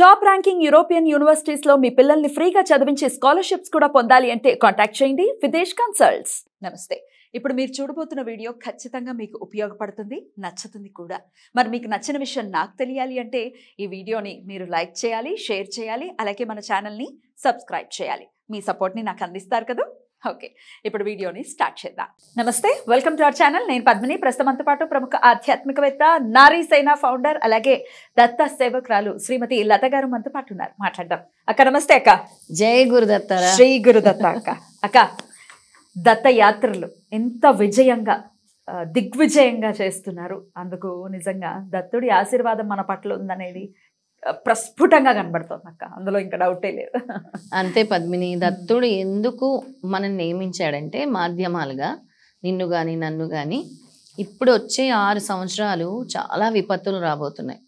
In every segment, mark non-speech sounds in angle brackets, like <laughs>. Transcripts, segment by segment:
Top ranking European universities లో మీ పిల్లల్ని ఫ్రీగా చదివించే స్కాలర్షిప్స్ కూడా పొందాలి అంటే కాంటాక్ట్ చేయండి విదేశ్ కన్సల్ట్స్ నమస్తే ఇప్పుడు మీరు చూడబోతున్న వీడియో ఖచ్చితంగా మీకు ఉపయోగపడుతుంది నచ్చుతుంది కూడా మరి మీకు నచ్చిన విషయం నాకు తెలియాలి అంటే ఈ వీడియోని మీరు లైక్ చేయాలి షేర్ చేయాలి అలాగే మన ఛానల్ని సబ్స్క్రైబ్ చేయాలి మీ సపోర్ట్ని నాకు అందిస్తారు కదా ఓకే ఇప్పుడు వీడియోని స్టార్ట్ చేద్దాం నమస్తే వెల్కమ్ టు అవర్ ఛానల్ నేను పద్మిని ప్రస్తుతంతో పాటు ప్రముఖ ఆధ్యాత్మికవేత్త నారీ సేనా ఫౌండర్ అలాగే దత్త సేవకురాలు శ్రీమతి లత గారు మనతో పాటు ఉన్నారు మాట్లాడదాం అక్క నమస్తే అక్క జై గురుదత్త శ్రీ గురుదత్త అక్క అక్క దత్త యాత్రలు ఎంత విజయంగా దిగ్విజయంగా చేస్తున్నారు అందుకు నిజంగా దత్తుడి ఆశీర్వాదం మన పట్ల ఉందనేది ప్రస్ఫుటంగా కనబడుతుంది అక్క అందులో ఇంకా డౌటే లేదు అంతే పద్మిని దత్తుడు ఎందుకు మనం నియమించాడంటే మాధ్యమాలుగా నిన్ను కానీ నన్ను కానీ ఇప్పుడు వచ్చే ఆరు సంవత్సరాలు చాలా విపత్తులు రాబోతున్నాయి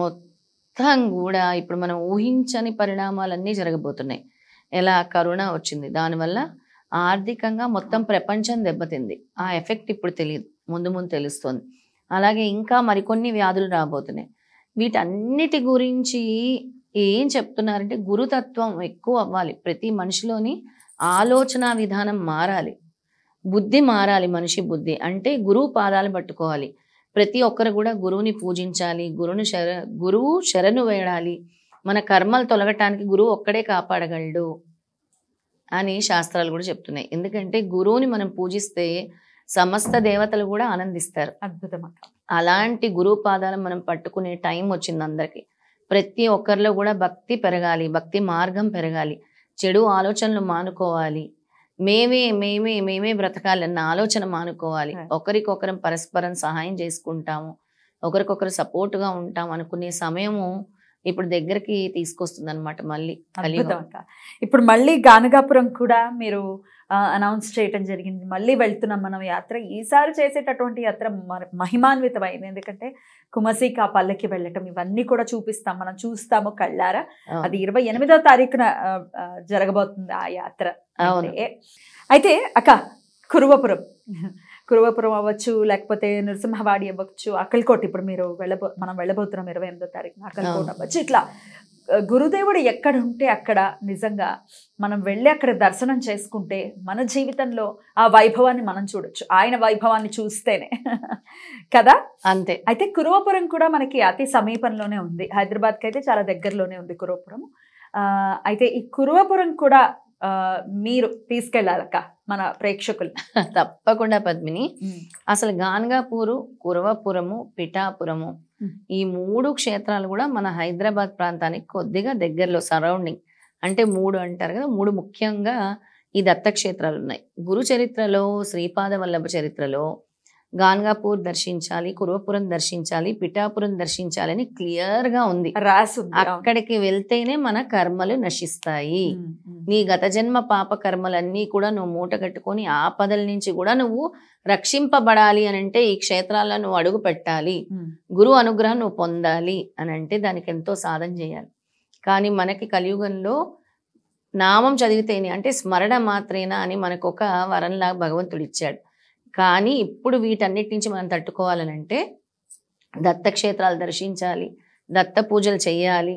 మొత్తం కూడా ఇప్పుడు మనం ఊహించని పరిణామాలన్నీ జరగబోతున్నాయి ఎలా కరోనా వచ్చింది దానివల్ల ఆర్థికంగా మొత్తం ప్రపంచం దెబ్బతింది ఆ ఎఫెక్ట్ ఇప్పుడు తెలియదు ముందు ముందు తెలుస్తుంది అలాగే ఇంకా మరికొన్ని వ్యాధులు రాబోతున్నాయి వీటన్నిటి గురించి ఏం చెప్తున్నారంటే గురుతత్వం ఎక్కువ అవ్వాలి ప్రతి మనిషిలోని ఆలోచన విధానం మారాలి బుద్ధి మారాలి మనిషి బుద్ధి అంటే గురువు పాదాలు పట్టుకోవాలి ప్రతి ఒక్కరు కూడా గురువుని పూజించాలి గురువుని శర గురువు శరణు వేయాలి మన కర్మలు తొలగటానికి గురువు ఒక్కడే కాపాడగలడు అని శాస్త్రాలు కూడా చెప్తున్నాయి ఎందుకంటే గురువుని మనం పూజిస్తే సమస్త దేవతలు కూడా ఆనందిస్తారు అద్భుతం అలాంటి గురువు పాదాలను మనం పట్టుకునే టైం వచ్చింది అందరికీ ప్రతి ఒక్కరిలో కూడా భక్తి పెరగాలి భక్తి మార్గం పెరగాలి చెడు ఆలోచనలు మానుకోవాలి మేమే మేమే మేమే బ్రతకాలి అన్న ఆలోచన మానుకోవాలి ఒకరికొకరం పరస్పరం సహాయం చేసుకుంటాము ఒకరికొకరు సపోర్ట్గా ఉంటాం అనుకునే సమయము ఇప్పుడు దగ్గరికి తీసుకొస్తుంది అనమాట మళ్ళీ ఇప్పుడు మళ్ళీ గానగాపురం కూడా మీరు అనౌన్స్ చేయటం జరిగింది మళ్ళీ వెళ్తున్నాం మనం యాత్ర ఈసారి చేసేటటువంటి యాత్ర మహిమాన్వితమైంది ఎందుకంటే కుమసికి పల్లెకి వెళ్ళటం ఇవన్నీ కూడా చూపిస్తాం మనం చూస్తాము కళ్ళారా అది ఇరవై ఎనిమిదో తారీఖున జరగబోతుంది ఆ యాత్ర అయితే అక్క కురువపురం కురువపురం అవ్వచ్చు లేకపోతే నరసింహవాడి అవ్వచ్చు అక్కలకోట ఇప్పుడు మీరు వెళ్ళబో మనం వెళ్ళబోతున్నాం ఇరవై ఎనిమిదో తారీఖున అక్కలకోట అవ్వచ్చు ఇట్లా గురుదేవుడు ఎక్కడ ఉంటే అక్కడ నిజంగా మనం వెళ్ళి అక్కడ దర్శనం చేసుకుంటే మన జీవితంలో ఆ వైభవాన్ని మనం చూడొచ్చు ఆయన వైభవాన్ని చూస్తేనే <laughs> కదా అంతే అయితే కురువపురం కూడా మనకి అతి సమీపంలోనే ఉంది హైదరాబాద్కి అయితే చాలా దగ్గరలోనే ఉంది కురువపురం అయితే ఈ కురువపురం కూడా మీరు తీసుకెళ్ళాలక్క మన ప్రేక్షకులు తప్పకుండా పద్మిని అసలు గాన్గాపూరు కురవపురము పిఠాపురము ఈ మూడు క్షేత్రాలు కూడా మన హైదరాబాద్ ప్రాంతానికి కొద్దిగా దగ్గరలో సరౌండింగ్ అంటే మూడు అంటారు కదా మూడు ముఖ్యంగా ఈ దత్తక్షేత్రాలు ఉన్నాయి గురు చరిత్రలో శ్రీపాద వల్లభ చరిత్రలో గాన్గాపూర్ దర్శించాలి కురవపురం దర్శించాలి పిఠాపురం దర్శించాలి అని క్లియర్ గా ఉంది రాసు అక్కడికి వెళ్తేనే మన కర్మలు నశిస్తాయి నీ గత జన్మ పాప కర్మలన్నీ కూడా నువ్వు మూట కట్టుకొని ఆపదల నుంచి కూడా నువ్వు రక్షింపబడాలి అని అంటే ఈ క్షేత్రాల్లో నువ్వు అడుగు పెట్టాలి గురు అనుగ్రహం నువ్వు పొందాలి అని అంటే దానికి ఎంతో సాధన చేయాలి కానీ మనకి కలియుగంలో నామం చదివితేనే అంటే స్మరణ మాత్రేనా అని మనకొక వరంలా భగవంతుడు ఇచ్చాడు కానీ ఇప్పుడు వీటన్నిటి నుంచి మనం తట్టుకోవాలనంటే దత్తక్షేత్రాలు దర్శించాలి దత్త పూజలు చేయాలి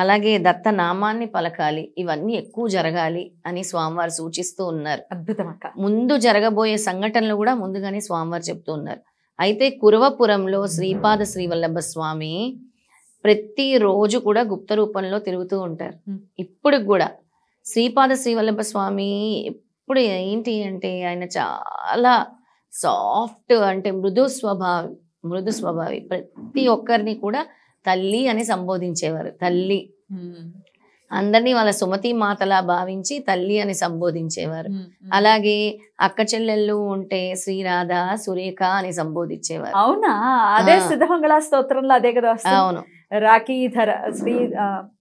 అలాగే దత్త నామాన్ని పలకాలి ఇవన్నీ ఎక్కువ జరగాలి అని స్వామివారు సూచిస్తూ ఉన్నారు అద్భుతమక్క ముందు జరగబోయే సంఘటనలు కూడా ముందుగానే స్వామివారు చెప్తూ ఉన్నారు అయితే కురవపురంలో శ్రీపాద శ్రీవల్లభ స్వామి ప్రతిరోజు కూడా గుప్త రూపంలో తిరుగుతూ ఉంటారు ఇప్పుడు కూడా శ్రీపాద శ్రీవల్లభ స్వామి ఇప్పుడు ఏంటి అంటే ఆయన చాలా సాఫ్ట్ అంటే మృదు స్వభావి మృదు స్వభావి ప్రతి ఒక్కరిని కూడా తల్లి అని సంబోధించేవారు తల్లి hmm. అందరినీ వాళ్ళ సుమతి మాతలా భావించి తల్లి అని సంబోధించేవారు hmm, hmm. అలాగే అక్క చెల్లెళ్ళు ఉంటే శ్రీరాధ సురేఖ అని సంబోధించేవారు అవునా అదే సిద్ధమంగళ స్తోత్రంలో అదే కదా అవును రాఖీధర శ్రీ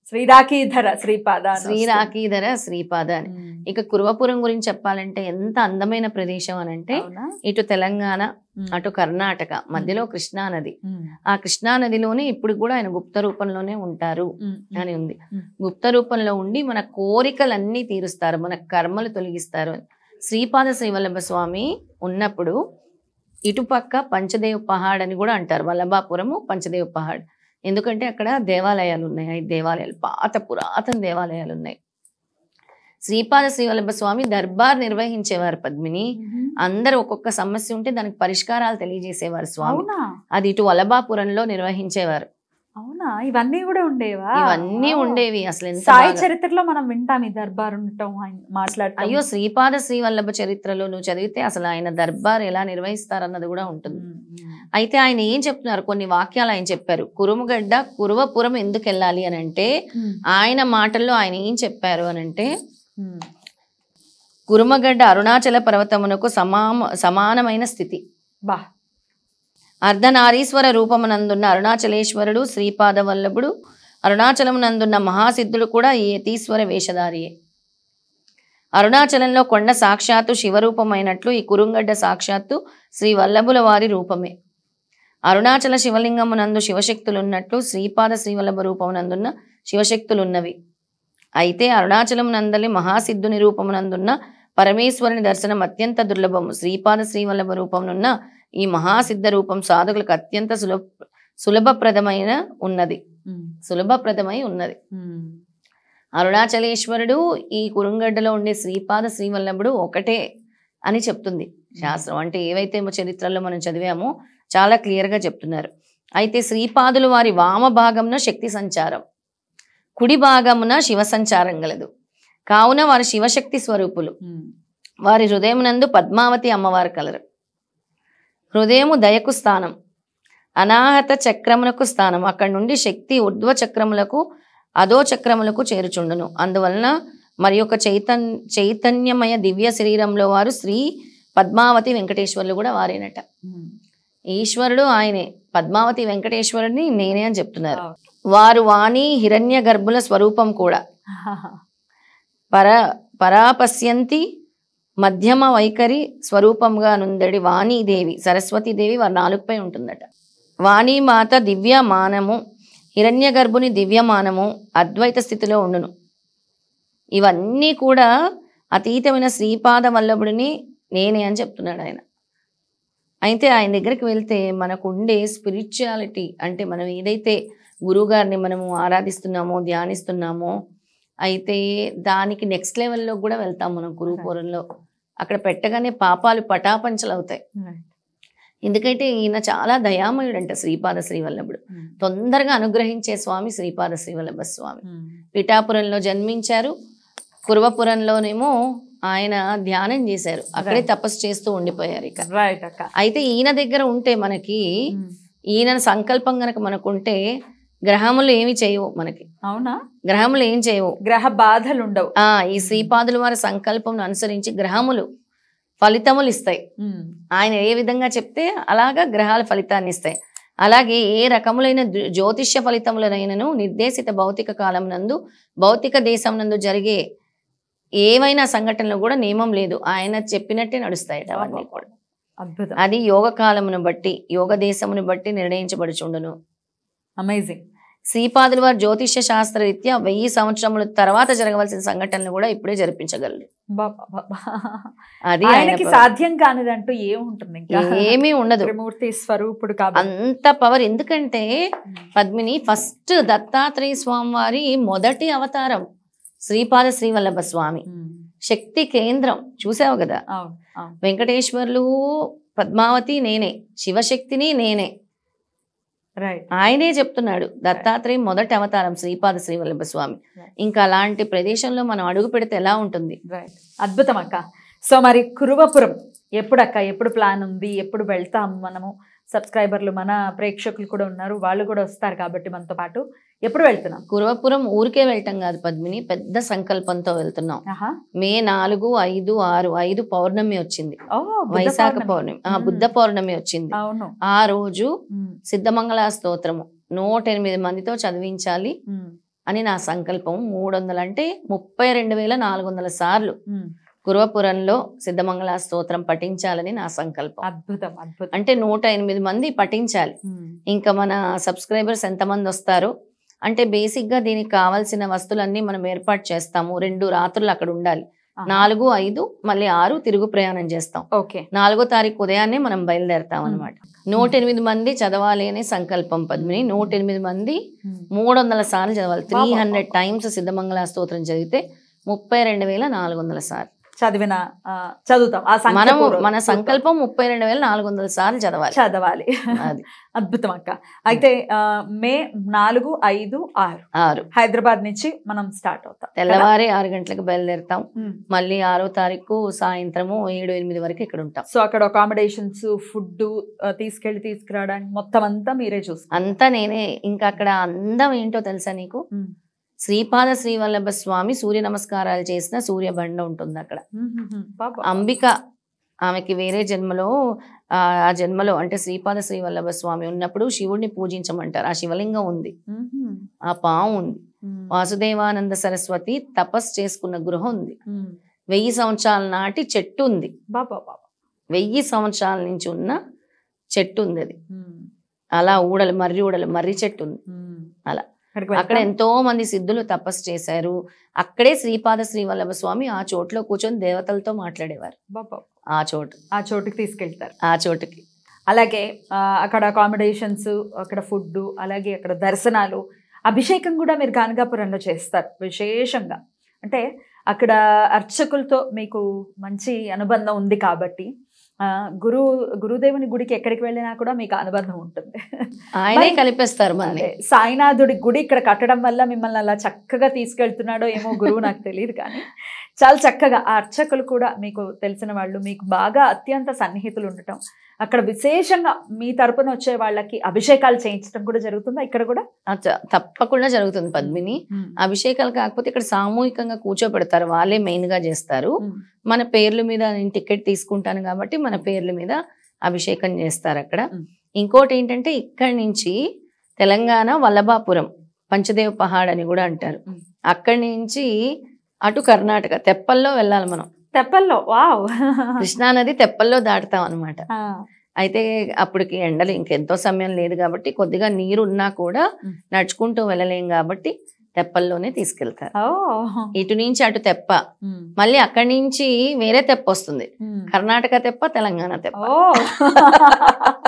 శ్రీరాఖీధర శ్రీపాద శ్రీరాఖీధర శ్రీపాద అని ఇక కురువపురం గురించి చెప్పాలంటే ఎంత అందమైన ప్రదేశం అని అంటే ఇటు తెలంగాణ అటు కర్ణాటక మధ్యలో కృష్ణానది ఆ కృష్ణానదిలోనే ఇప్పుడు కూడా ఆయన గుప్త రూపంలోనే ఉంటారు అని ఉంది గుప్త రూపంలో ఉండి మన కోరికలన్నీ తీరుస్తారు మన కర్మలు తొలగిస్తారు శ్రీపాద శ్రీవల్లభ స్వామి ఉన్నప్పుడు ఇటుపక్క పంచదేవ పహాడ్ అని కూడా అంటారు వల్లభాపురము పంచదేవ పహాడ్ ఎందుకంటే అక్కడ దేవాలయాలు ఉన్నాయి ఐదు దేవాలయాలు పాత పురాతన దేవాలయాలు ఉన్నాయి శ్రీపాద శ్రీవల్లభ స్వామి దర్బార్ నిర్వహించేవారు పద్మిని అందరు ఒక్కొక్క సమస్య ఉంటే దానికి పరిష్కారాలు తెలియజేసేవారు స్వామి అది ఇటు వలభాపురంలో నిర్వహించేవారు అవునా ఇవన్నీ కూడా ఉండేవా ఇవన్నీ ఉండేవి అసలు సాయి చరిత్రలో మనం వింటాం ఈ దర్బార్ ఉండటం మాట్లాడటం అయ్యో శ్రీపాద శ్రీవల్లభ చరిత్రలో నువ్వు చదివితే అసలు ఆయన దర్బార్ ఎలా నిర్వహిస్తారన్నది కూడా ఉంటుంది అయితే ఆయన ఏం చెప్తున్నారు కొన్ని వాక్యాలు ఆయన చెప్పారు కురుమగడ్డ కురువపురం ఎందుకు వెళ్ళాలి అని అంటే ఆయన మాటల్లో ఆయన ఏం చెప్పారు అని అంటే కురుమగడ్డ అరుణాచల పర్వతమునకు సమా సమానమైన స్థితి బా అర్ధనారీశ్వర రూపమునందున్న అరుణాచలేశ్వరుడు శ్రీపాదవల్లభుడు అరుణాచలమునందున్న మహాసిద్ధుడు కూడా ఈ యతీశ్వర వేషధారియే అరుణాచలంలో కొండ సాక్షాత్తు శివరూపమైనట్లు ఈ కురుంగడ్డ సాక్షాత్తు శ్రీ వల్లభుల వారి రూపమే అరుణాచల శివలింగమునందు శివశక్తులున్నట్లు శ్రీపాద శ్రీవల్లభ రూపమునందున్న శివశక్తులున్నవి అయితే అరుణాచలమునందలి మహాసిద్ధుని రూపమునందున్న పరమేశ్వరుని దర్శనం అత్యంత దుర్లభము శ్రీపాద శ్రీవల్లభ రూపమునున్న ఈ మహాసిద్ధ రూపం సాధకులకు అత్యంత సులభ సులభప్రదమైన ఉన్నది సులభప్రదమై ఉన్నది అరుణాచలేశ్వరుడు ఈ కురుంగడ్డలో ఉండే శ్రీపాద శ్రీవల్లభుడు ఒకటే అని చెప్తుంది శాస్త్రం అంటే ఏవైతే చరిత్రలో మనం చదివామో చాలా క్లియర్గా చెప్తున్నారు అయితే శ్రీపాదులు వారి వామ భాగంన శక్తి సంచారం కుడి భాగమున శివ సంచారం గలదు కావున వారి శివశక్తి స్వరూపులు వారి హృదయం నందు పద్మావతి అమ్మవారు కలరు హృదయము దయకు స్థానం అనాహత చక్రములకు స్థానం అక్కడి నుండి శక్తి ఉర్ధ్వ చక్రములకు అధో చక్రములకు చేరుచుండును అందువలన మరి యొక్క చైతన్ చైతన్యమయ దివ్య శరీరంలో వారు శ్రీ పద్మావతి వెంకటేశ్వరులు కూడా వారేనట hmm. ఈశ్వరుడు ఆయనే పద్మావతి వెంకటేశ్వరుడిని నేనే అని చెప్తున్నారు oh. వారు వాణి హిరణ్య గర్భుల స్వరూపం కూడా <laughs> పర పరాపశ్యంతి మధ్యమ వైఖరి స్వరూపంగా నుందడి వాణీదేవి సరస్వతీదేవి వారి నాలుగుపై ఉంటుందట వాణీమాత దివ్యమానము హిరణ్య గర్భుని దివ్యమానము అద్వైత స్థితిలో ఉండును ఇవన్నీ కూడా అతీతమైన శ్రీపాద వల్లభుడిని నేనే అని చెప్తున్నాడు ఆయన అయితే ఆయన దగ్గరికి వెళ్తే మనకు ఉండే స్పిరిచువాలిటీ అంటే మనం ఏదైతే గురువుగారిని మనము ఆరాధిస్తున్నామో ధ్యానిస్తున్నామో అయితే దానికి నెక్స్ట్ లెవెల్లో కూడా వెళ్తాం మనం గురువు అక్కడ పెట్టగానే పాపాలు పటాపంచలవుతాయి ఎందుకంటే ఈయన చాలా దయామయుడు అంట శ్రీపాద శ్రీవల్లభుడు hmm. తొందరగా అనుగ్రహించే స్వామి శ్రీపాద శ్రీవల్లభ స్వామి hmm. పిఠాపురంలో జన్మించారు కుర్వపురంలోనేమో ఆయన ధ్యానం చేశారు అక్కడే తపస్సు చేస్తూ ఉండిపోయారు ఇక రైట్ అక్క అయితే ఈయన దగ్గర ఉంటే మనకి hmm. ఈయన సంకల్పం గనక మనకుంటే గ్రహములు ఏమి చేయవు మనకి అవునా గ్రహములు ఏం చేయవు గ్రహ బాధలు ఉండవు ఆ ఈ శ్రీపాదుల వారి సంకల్పం అనుసరించి గ్రహములు ఫలితములు ఇస్తాయి ఆయన ఏ విధంగా చెప్తే అలాగా గ్రహాల ఫలితాన్ని ఇస్తాయి అలాగే ఏ రకములైన జ్యోతిష్య ఫలితములనైనను నిర్దేశిత భౌతిక కాలం నందు భౌతిక దేశం నందు జరిగే ఏవైనా సంఘటనలు కూడా నియమం లేదు ఆయన చెప్పినట్టే నడుస్తాయి అవన్నీ కూడా అది యోగ కాలమును బట్టి యోగ దేశమును బట్టి నిర్ణయించబడుచుండును అమేజింగ్ శ్రీపాదుల వారు జ్యోతిష్య రీత్యా వెయ్యి సంవత్సరముల తర్వాత జరగవలసిన సంఘటనలు కూడా ఇప్పుడే జరిపించగలరు అది ఆయనకి సాధ్యం కానిదంటూ ఏముంటుంది ఏమీ ఉండదు మూర్తి స్వరూపుడు అంత పవర్ ఎందుకంటే పద్మిని ఫస్ట్ దత్తాత్రేయ స్వామి వారి మొదటి అవతారం శ్రీపాద శ్రీవల్లభ స్వామి శక్తి కేంద్రం చూసావు కదా వెంకటేశ్వర్లు పద్మావతి నేనే శివశక్తిని నేనే ఆయనే చెప్తున్నాడు దత్తాత్రేయ మొదటి అవతారం శ్రీపాద శ్రీవల్లభ స్వామి ఇంకా అలాంటి ప్రదేశంలో మనం అడుగు పెడితే ఎలా ఉంటుంది అద్భుతం అక్క సో మరి కురువపురం ఎప్పుడక్క ఎప్పుడు ప్లాన్ ఉంది ఎప్పుడు వెళ్తాం మనము సబ్స్క్రైబర్లు మన ప్రేక్షకులు కూడా ఉన్నారు వాళ్ళు కూడా వస్తారు కాబట్టి మనతో పాటు ఎప్పుడు వెళ్తున్నాం కురవపురం ఊరికే వెళ్ళటం కాదు పద్మిని పెద్ద సంకల్పంతో వెళ్తున్నాం మే నాలుగు ఐదు ఆరు ఐదు పౌర్ణమి వచ్చింది వైశాఖ పౌర్ణమి ఆ బుద్ధ పౌర్ణమి వచ్చింది ఆ రోజు సిద్ధమంగళ స్తోత్రము నూట ఎనిమిది మందితో చదివించాలి అని నా సంకల్పం మూడు వందలు అంటే ముప్పై రెండు వేల నాలుగు వందల సార్లు కురవపురంలో సిద్ధమంగళ స్తోత్రం పఠించాలని నా సంకల్పం అద్భుతం అద్భుతం అంటే నూట ఎనిమిది మంది పఠించాలి ఇంకా మన సబ్స్క్రైబర్స్ ఎంతమంది వస్తారు అంటే బేసిక్గా దీనికి కావాల్సిన వస్తువులన్నీ మనం ఏర్పాటు చేస్తాము రెండు రాత్రులు అక్కడ ఉండాలి నాలుగు ఐదు మళ్ళీ ఆరు తిరుగు ప్రయాణం చేస్తాం ఓకే నాలుగో తారీఖు ఉదయాన్నే మనం బయలుదేరతాం అనమాట నూట ఎనిమిది మంది చదవాలి అనే సంకల్పం పద్మిని నూట ఎనిమిది మంది మూడు వందల సార్లు చదవాలి త్రీ హండ్రెడ్ టైమ్స్ సిద్ధమంగళ స్తోత్రం చదివితే ముప్పై రెండు వేల నాలుగు వందల సార్లు చదివిన చదువుతాం ఆ మనం మన సంకల్పం ముప్పై రెండు వేల నాలుగు వందల సార్లు చదవాలి చదవాలి అద్భుతం అక్క అయితే మే నాలుగు ఐదు ఆరు ఆరు హైదరాబాద్ నుంచి మనం స్టార్ట్ అవుతాం తెల్లవారి ఆరు గంటలకు బయలుదేరుతాం మళ్ళీ ఆరో తారీఖు సాయంత్రము ఏడు ఎనిమిది వరకు ఇక్కడ ఉంటాం సో అక్కడ అకామిడేషన్స్ ఫుడ్ తీసుకెళ్లి తీసుకురావడానికి మొత్తం అంతా మీరే చూస్తాం అంతా నేనే ఇంకా అక్కడ అందం ఏంటో తెలుసా నీకు శ్రీపాద శ్రీవల్లభ స్వామి సూర్య నమస్కారాలు చేసిన సూర్య బండ ఉంటుంది అక్కడ అంబిక ఆమెకి వేరే జన్మలో ఆ జన్మలో అంటే శ్రీపాద శ్రీవల్లభ స్వామి ఉన్నప్పుడు శివుడిని పూజించమంటారు ఆ శివలింగం ఉంది ఆ పాము ఉంది వాసుదేవానంద సరస్వతి తపస్సు చేసుకున్న గృహం ఉంది వెయ్యి సంవత్సరాల నాటి చెట్టు ఉంది వెయ్యి సంవత్సరాల నుంచి ఉన్న చెట్టు ఉంది అది అలా ఊడలు మర్రి ఊడలు మర్రి చెట్టు ఉంది అలా అక్కడ ఎంతో మంది సిద్ధులు తపస్సు చేశారు అక్కడే శ్రీపాద శ్రీవల్లభ స్వామి ఆ చోట్లో కూర్చొని దేవతలతో మాట్లాడేవారు ఆ చోటు ఆ చోటుకి తీసుకెళ్తారు ఆ చోటుకి అలాగే అక్కడ అకామిడేషన్స్ అక్కడ ఫుడ్ అలాగే అక్కడ దర్శనాలు అభిషేకం కూడా మీరు గానగాపురంలో చేస్తారు విశేషంగా అంటే అక్కడ అర్చకులతో మీకు మంచి అనుబంధం ఉంది కాబట్టి గురు గురుదేవుని గుడికి ఎక్కడికి వెళ్ళినా కూడా మీకు అనుబంధం ఉంటుంది ఆయనే కలిపేస్తారు మరి సాయినాథుడి గుడి ఇక్కడ కట్టడం వల్ల మిమ్మల్ని అలా చక్కగా తీసుకెళ్తున్నాడో ఏమో గురువు నాకు తెలియదు కానీ చాలా చక్కగా ఆ అర్చకులు కూడా మీకు తెలిసిన వాళ్ళు మీకు బాగా అత్యంత సన్నిహితులు ఉండటం అక్కడ విశేషంగా మీ తరపున వచ్చే వాళ్ళకి అభిషేకాలు చేయించడం కూడా జరుగుతుందా ఇక్కడ కూడా తప్పకుండా జరుగుతుంది పద్మిని అభిషేకాలు కాకపోతే ఇక్కడ సామూహికంగా కూర్చోబెడతారు వాళ్ళే మెయిన్ గా చేస్తారు మన పేర్ల మీద నేను టికెట్ తీసుకుంటాను కాబట్టి మన పేర్ల మీద అభిషేకం చేస్తారు అక్కడ ఇంకోటి ఏంటంటే ఇక్కడి నుంచి తెలంగాణ వల్లభాపురం పంచదేవ పహాడ్ అని కూడా అంటారు అక్కడి నుంచి అటు కర్ణాటక తెప్పల్లో వెళ్ళాలి మనం తెప్పల్లో వావ్ కృష్ణానది తెప్పల్లో దాటుతాం అనమాట అయితే అప్పటికి ఎండలు ఇంకెంతో సమయం లేదు కాబట్టి కొద్దిగా నీరు ఉన్నా కూడా నడుచుకుంటూ వెళ్ళలేం కాబట్టి తెప్పల్లోనే తీసుకెళ్తారు ఇటు నుంచి అటు తెప్ప మళ్ళీ అక్కడి నుంచి వేరే తెప్ప వస్తుంది కర్ణాటక తెప్ప తెలంగాణ తెప్ప <laughs>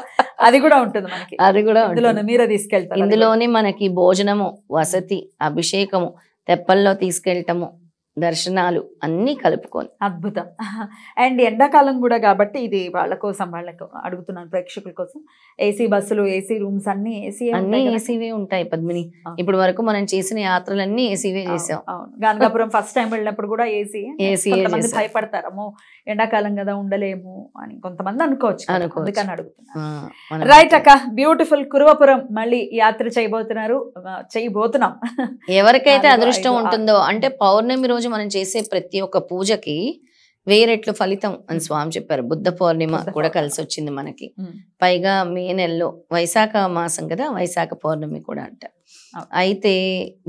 అది కూడా ఉంటుంది మనకి అది కూడా మీరే తీసుకెళ్తారు ఇందులోనే మనకి భోజనము వసతి అభిషేకము తెప్పల్లో తీసుకెళ్ళటము దర్శనాలు అన్నీ కలుపుకొని అద్భుతం అండ్ ఎండాకాలం కూడా కాబట్టి ఇది వాళ్ళ కోసం వాళ్ళకు అడుగుతున్నాను ప్రేక్షకుల కోసం ఏసీ బస్సులు ఏసీ రూమ్స్ అన్ని ఏసీ అన్ని ఏసీవే ఉంటాయి పద్మిని ఇప్పుడు వరకు మనం చేసిన యాత్రలన్నీ ఏసీవే చేసాం గానగాపురం ఫస్ట్ టైం వెళ్ళినప్పుడు కూడా ఏసీ ఏసీ భయపడతారము ఎండాకాలం కదా ఉండలేము అని కొంతమంది అనుకోవచ్చు అందుకని అడుగుతున్నాను రైట్ అక్క బ్యూటిఫుల్ కురువపురం మళ్ళీ యాత్ర చేయబోతున్నారు చేయబోతున్నాం ఎవరికైతే అదృష్టం ఉంటుందో అంటే పౌర్ణమి రోజు రోజు మనం చేసే ప్రతి ఒక్క పూజకి వేరెట్లు ఫలితం అని స్వామి చెప్పారు బుద్ధ పౌర్ణిమ కూడా కలిసి వచ్చింది మనకి పైగా మే నెలలో వైశాఖ మాసం కదా వైశాఖ పౌర్ణమి కూడా అంట అయితే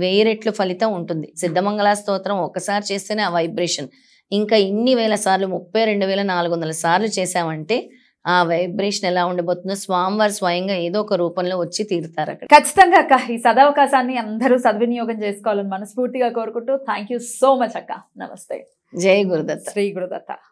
వేరెట్లు ఫలితం ఉంటుంది సిద్ధమంగళ స్తోత్రం ఒకసారి చేస్తేనే ఆ వైబ్రేషన్ ఇంకా ఇన్ని వేల సార్లు ముప్పై రెండు వేల నాలుగు వందల సార్లు చేసామంటే ఆ వైబ్రేషన్ ఎలా ఉండబోతుందో స్వామివారు స్వయంగా ఏదో ఒక రూపంలో వచ్చి తీరుతారు అక్కడ ఖచ్చితంగా అక్క ఈ సదవకాశాన్ని అందరూ సద్వినియోగం చేసుకోవాలని మనస్ఫూర్తిగా కోరుకుంటూ థ్యాంక్ సో మచ్ అక్క నమస్తే జై గురుదత్త శ్రీ గురుదత్త